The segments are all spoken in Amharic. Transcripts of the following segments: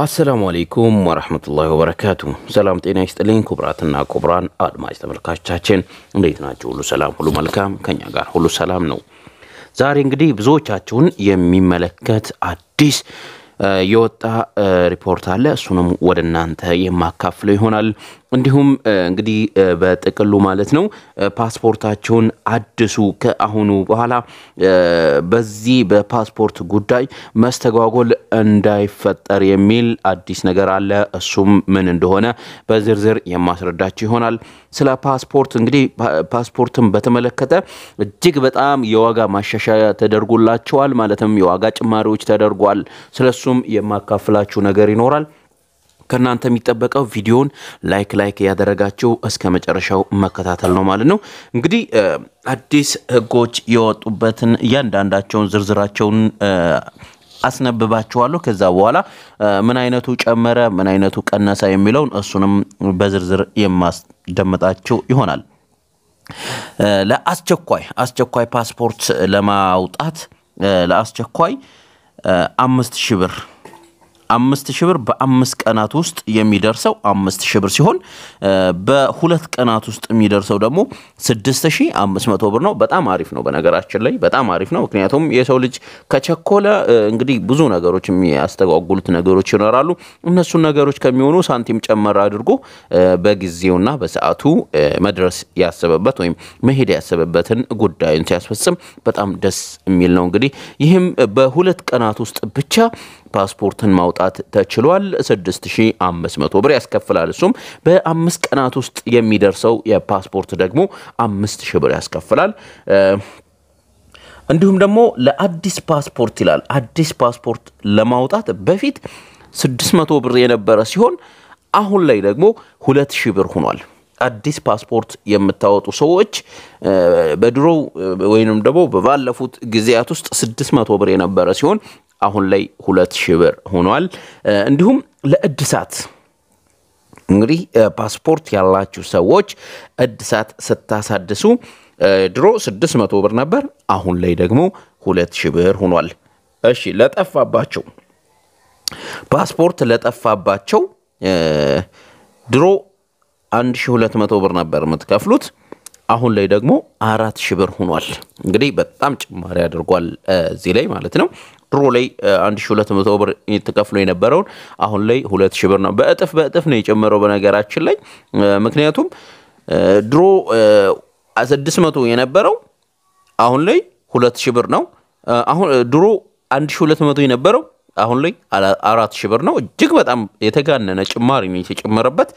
አሰላሙ አሌይኩም ወረህመቱላሂ ወበረካቱ። ሰላም ጤና ይስጥልኝ ክቡራትና ክቡራን አድማጭ ተመልካቾቻችን እንዴት ናቸው? ሁሉ ሰላም፣ ሁሉ መልካም፣ ከኛ ጋር ሁሉ ሰላም ነው። ዛሬ እንግዲህ ብዙዎቻችሁን የሚመለከት አዲስ የወጣ ሪፖርት አለ። እሱንም ወደ እናንተ የማካፍለው ይሆናል። እንዲሁም እንግዲህ በጥቅሉ ማለት ነው ፓስፖርታቸውን አድሱ። ከአሁኑ በኋላ በዚህ በፓስፖርት ጉዳይ መስተጓጎል እንዳይፈጠር የሚል አዲስ ነገር አለ። እሱም ምን እንደሆነ በዝርዝር የማስረዳቸው ይሆናል። ስለ ፓስፖርት እንግዲህ ፓስፖርትን በተመለከተ እጅግ በጣም የዋጋ ማሻሻያ ተደርጎላቸዋል። ማለትም የዋጋ ጭማሪዎች ተደርጓል። ስለሱም የማካፍላችሁ ነገር ይኖራል። ከእናንተ የሚጠበቀው ቪዲዮን ላይክ ላይክ ያደረጋችሁ እስከ መጨረሻው መከታተል ነው ማለት ነው። እንግዲህ አዲስ ህጎች የወጡበትን እያንዳንዳቸውን ዝርዝራቸውን አስነብባችኋለሁ። ከዛ በኋላ ምን አይነቱ ጨመረ፣ ምን አይነቱ ቀነሰ የሚለውን እሱንም በዝርዝር የማስደምጣችሁ ይሆናል። ለአስቸኳይ አስቸኳይ ፓስፖርት ለማውጣት ለአስቸኳይ አምስት ሺህ ብር አምስት ሺህ ብር በአምስት ቀናት ውስጥ የሚደርሰው አምስት ሺህ ብር ሲሆን በሁለት ቀናት ውስጥ የሚደርሰው ደግሞ ስድስት ሺህ አምስት መቶ ብር ነው። በጣም አሪፍ ነው። በነገራችን ላይ በጣም አሪፍ ነው። ምክንያቱም የሰው ልጅ ከቸኮለ እንግዲህ ብዙ ነገሮች የሚያስተጓጉሉት ነገሮች ይኖራሉ። እነሱን ነገሮች ከሚሆኑ ሳንቲም ጨመር አድርጎ በጊዜውና በሰዓቱ መድረስ ያሰበበት ወይም መሄድ ያሰበበትን ጉዳዩን ሲያስፈጽም በጣም ደስ የሚል ነው። እንግዲህ ይህም በሁለት ቀናት ውስጥ ብቻ ፓስፖርትን ማውጣት ተችሏል። 6500 ብር ያስከፍላል። እሱም በአምስት ቀናት ውስጥ የሚደርሰው የፓስፖርት ደግሞ 5000 ብር ያስከፍላል። እንዲሁም ደግሞ ለአዲስ ፓስፖርት ይላል። አዲስ ፓስፖርት ለማውጣት በፊት 600 ብር የነበረ ሲሆን አሁን ላይ ደግሞ 2000 ብር ሆኗል። አዲስ ፓስፖርት የምታወጡ ሰዎች በድሮ ወይንም ደግሞ ባለፉት ጊዜያት ውስጥ 600 ብር የነበረ ሲሆን አሁን ላይ ሁለት ሺህ ብር ሆኗል። እንዲሁም ለእድሳት እንግዲህ ፓስፖርት ያላችሁ ሰዎች እድሳት ስታሳድሱ ድሮ ስድስት መቶ ብር ነበር። አሁን ላይ ደግሞ ሁለት ሺህ ብር ሆኗል። እሺ ለጠፋባቸው ፓስፖርት ለጠፋባቸው ድሮ 1200 መቶ ብር ነበር የምትከፍሉት አሁን ላይ ደግሞ አራት ሽብር ብር ሆኗል። እንግዲህ በጣም ጭማሪ አድርጓል እዚህ ላይ ማለት ነው። ድሮ ላይ 1200 ብር ተከፍሎ የነበረውን አሁን ላይ 2000 ብር ነው። በእጥፍ በእጥፍ ነው የጨመረው በነገራችን ላይ ምክንያቱም ድሮ 600 የነበረው አሁን ላይ 2000 ብር ነው። አሁን ድሮ 1200 የነበረው አሁን ላይ 4000 ብር ነው። እጅግ በጣም የተጋነነ ጭማሪ ነው የተጨመረበት።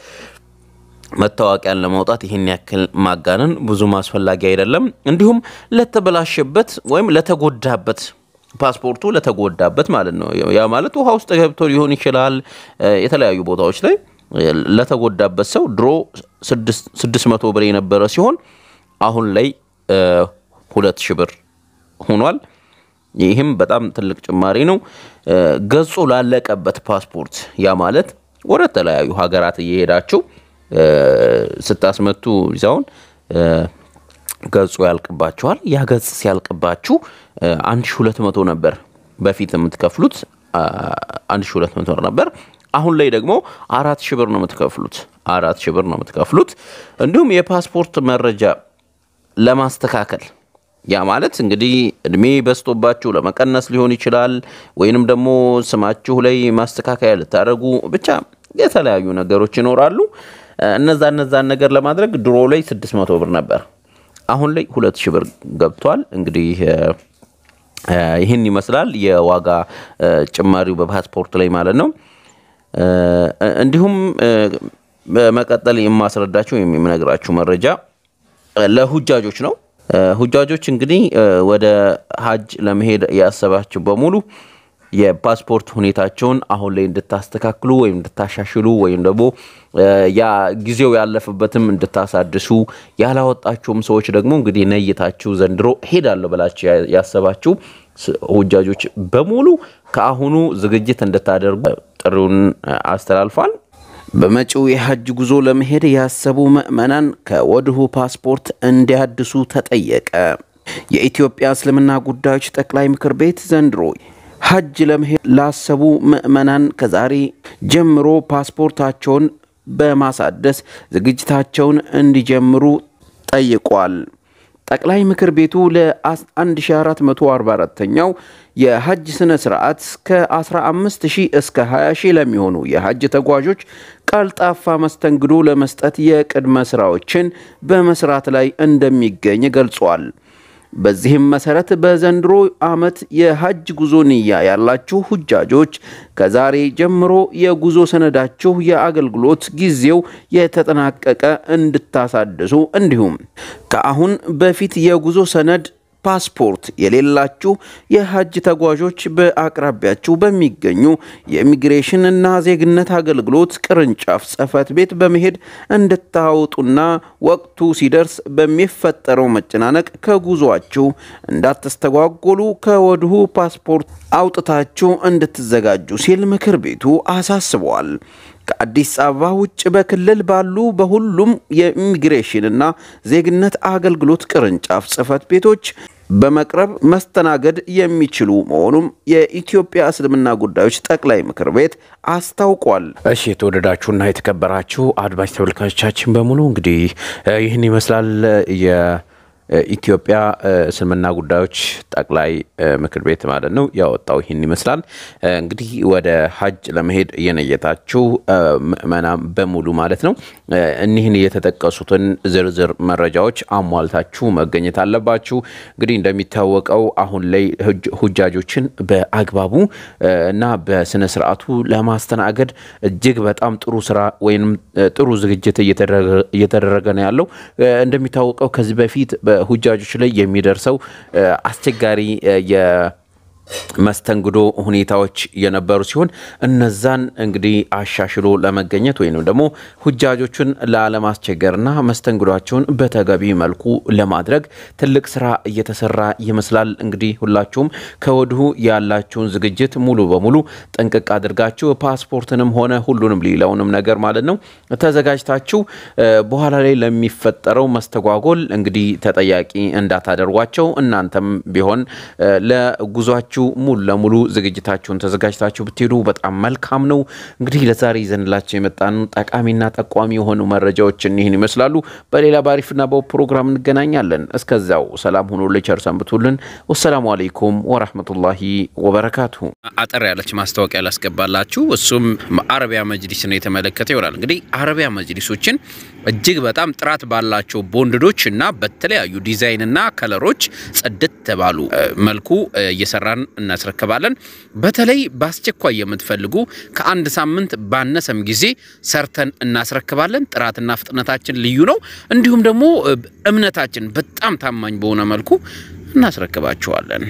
መታወቂያን ለማውጣት ይህን ያክል ማጋነን ብዙም አስፈላጊ አይደለም። እንዲሁም ለተበላሸበት ወይም ለተጎዳበት ፓስፖርቱ ለተጎዳበት ማለት ነው። ያ ማለት ውሃ ውስጥ ገብቶ ሊሆን ይችላል። የተለያዩ ቦታዎች ላይ ለተጎዳበት ሰው ድሮ 600 ብር የነበረ ሲሆን አሁን ላይ ሁለት ሺ ብር ሆኗል። ይህም በጣም ትልቅ ጭማሪ ነው። ገጹ ላለቀበት ፓስፖርት ያ ማለት ወደ ተለያዩ ሀገራት እየሄዳችሁ ስታስመቱ ይዛውን ገጹ ያልቅባችኋል። ያ ገጽ ሲያልቅባችሁ 1200 ነበር በፊት የምትከፍሉት 1200 ነበር። አሁን ላይ ደግሞ አራት ሺ ብር ነው የምትከፍሉት። አራት ሺ ብር ነው የምትከፍሉት። እንዲሁም የፓስፖርት መረጃ ለማስተካከል ያ ማለት እንግዲህ እድሜ በስቶባችሁ ለመቀነስ ሊሆን ይችላል። ወይንም ደግሞ ስማችሁ ላይ ማስተካከያ ልታደርጉ ብቻ የተለያዩ ነገሮች ይኖራሉ። እነዛ እነዛን ነገር ለማድረግ ድሮ ላይ 600 ብር ነበር። አሁን ላይ 2000 ብር ገብቷል። እንግዲህ ይህን ይመስላል የዋጋ ጭማሪው በፓስፖርት ላይ ማለት ነው። እንዲሁም በመቀጠል የማስረዳችሁ ወይም የምነግራችሁ መረጃ ለሁጃጆች ነው። ሁጃጆች እንግዲህ ወደ ሀጅ ለመሄድ ያሰባችሁ በሙሉ የፓስፖርት ሁኔታቸውን አሁን ላይ እንድታስተካክሉ ወይም እንድታሻሽሉ ወይም ደግሞ ያ ጊዜው ያለፈበትም እንድታሳድሱ ያላወጣችሁም ሰዎች ደግሞ እንግዲህ ነይታችሁ ዘንድሮ ሄዳለሁ ብላችሁ ያሰባችሁ ሁጃጆች በሙሉ ከአሁኑ ዝግጅት እንድታደርጉ ጥሪውን አስተላልፏል። በመጪው የሐጅ ጉዞ ለመሄድ ያሰቡ ምዕመናን ከወድሁ ፓስፖርት እንዲያድሱ ተጠየቀ። የኢትዮጵያ እስልምና ጉዳዮች ጠቅላይ ምክር ቤት ዘንድሮ ሀጅ ለመሄድ ላሰቡ ምዕመናን ከዛሬ ጀምሮ ፓስፖርታቸውን በማሳደስ ዝግጅታቸውን እንዲጀምሩ ጠይቋል። ጠቅላይ ምክር ቤቱ ለ1444ኛው የሐጅ ስነ ስርዓት ከ15000 እስከ 20000 ለሚሆኑ የሐጅ ተጓዦች ቀልጣፋ መስተንግዶ ለመስጠት የቅድመ ስራዎችን በመስራት ላይ እንደሚገኝ ገልጿል። በዚህም መሰረት በዘንድሮ ዓመት የሐጅ ጉዞ ንያ ያላችሁ ሁጃጆች ከዛሬ ጀምሮ የጉዞ ሰነዳችሁ የአገልግሎት ጊዜው የተጠናቀቀ እንድታሳድሱ እንዲሁም ከአሁን በፊት የጉዞ ሰነድ ፓስፖርት የሌላችሁ የሀጅ ተጓዦች በአቅራቢያችሁ በሚገኙ የኢሚግሬሽን እና ዜግነት አገልግሎት ቅርንጫፍ ጽህፈት ቤት በመሄድ እንድታወጡና ወቅቱ ሲደርስ በሚፈጠረው መጨናነቅ ከጉዟችሁ እንዳትስተጓጎሉ ከወድሁ ፓስፖርት አውጥታችሁ እንድትዘጋጁ ሲል ምክር ቤቱ አሳስበዋል። ከአዲስ አበባ ውጭ በክልል ባሉ በሁሉም የኢሚግሬሽንና ዜግነት አገልግሎት ቅርንጫፍ ጽህፈት ቤቶች በመቅረብ መስተናገድ የሚችሉ መሆኑም የኢትዮጵያ እስልምና ጉዳዮች ጠቅላይ ምክር ቤት አስታውቋል። እሺ የተወደዳችሁና የተከበራችሁ አድማጭ ተመልካቾቻችን በሙሉ እንግዲህ ይህን ይመስላል። ኢትዮጵያ እስልምና ጉዳዮች ጠቅላይ ምክር ቤት ማለት ነው ያወጣው ይህን ይመስላል። እንግዲህ ወደ ሀጅ ለመሄድ እየነየታችሁ ምዕመናን በሙሉ ማለት ነው እኒህን የተጠቀሱትን ዝርዝር መረጃዎች አሟልታችሁ መገኘት አለባችሁ። እንግዲህ እንደሚታወቀው አሁን ላይ ሁጃጆችን በአግባቡ እና በስነ ስርዓቱ ለማስተናገድ እጅግ በጣም ጥሩ ስራ ወይም ጥሩ ዝግጅት እየተደረገ ነው ያለው። እንደሚታወቀው ከዚህ በፊት በሁጃጆች ላይ የሚደርሰው አስቸጋሪ መስተንግዶ ሁኔታዎች የነበሩ ሲሆን እነዛን እንግዲህ አሻሽሎ ለመገኘት ወይም ደግሞ ሁጃጆቹን ላለማስቸገርና መስተንግዷቸውን በተገቢ መልኩ ለማድረግ ትልቅ ስራ እየተሰራ ይመስላል። እንግዲህ ሁላችሁም ከወዲሁ ያላችሁን ዝግጅት ሙሉ በሙሉ ጥንቅቅ አድርጋችሁ ፓስፖርትንም ሆነ ሁሉንም ሌላውንም ነገር ማለት ነው ተዘጋጅታችሁ በኋላ ላይ ለሚፈጠረው መስተጓጎል እንግዲህ ተጠያቂ እንዳታደርጓቸው እናንተም ቢሆን ለጉዟችሁ ሁላችሁ ሙሉ ለሙሉ ዝግጅታችሁን ተዘጋጅታችሁ ብትሄዱ በጣም መልካም ነው። እንግዲህ ለዛሬ ይዘንላቸው የመጣን ጠቃሚና ጠቋሚ የሆኑ መረጃዎች እኒህን ይመስላሉ። በሌላ ባሪፍና በፕሮግራም እንገናኛለን። እስከዛው ሰላም ሁኑ፣ ቸር ሰንብቱልን። ወሰላሙ አሌይኩም ወራህመቱላሂ ወበረካቱሁ። አጠር ያለች ማስታወቂያ ላስገባላችሁ። እሱም አረቢያ መጅሊስን የተመለከተ ይሆናል። እንግዲህ አረቢያ መጅሊሶችን እጅግ በጣም ጥራት ባላቸው ቦንድዶች እና በተለያዩ ዲዛይንና ከለሮች ጽድት ተባሉ መልኩ እየሰራን እናስረክባለን። በተለይ በአስቸኳይ የምትፈልጉ ከአንድ ሳምንት ባነሰም ጊዜ ሰርተን እናስረክባለን። ጥራትና ፍጥነታችን ልዩ ነው። እንዲሁም ደግሞ እምነታችን በጣም ታማኝ በሆነ መልኩ እናስረክባችኋለን።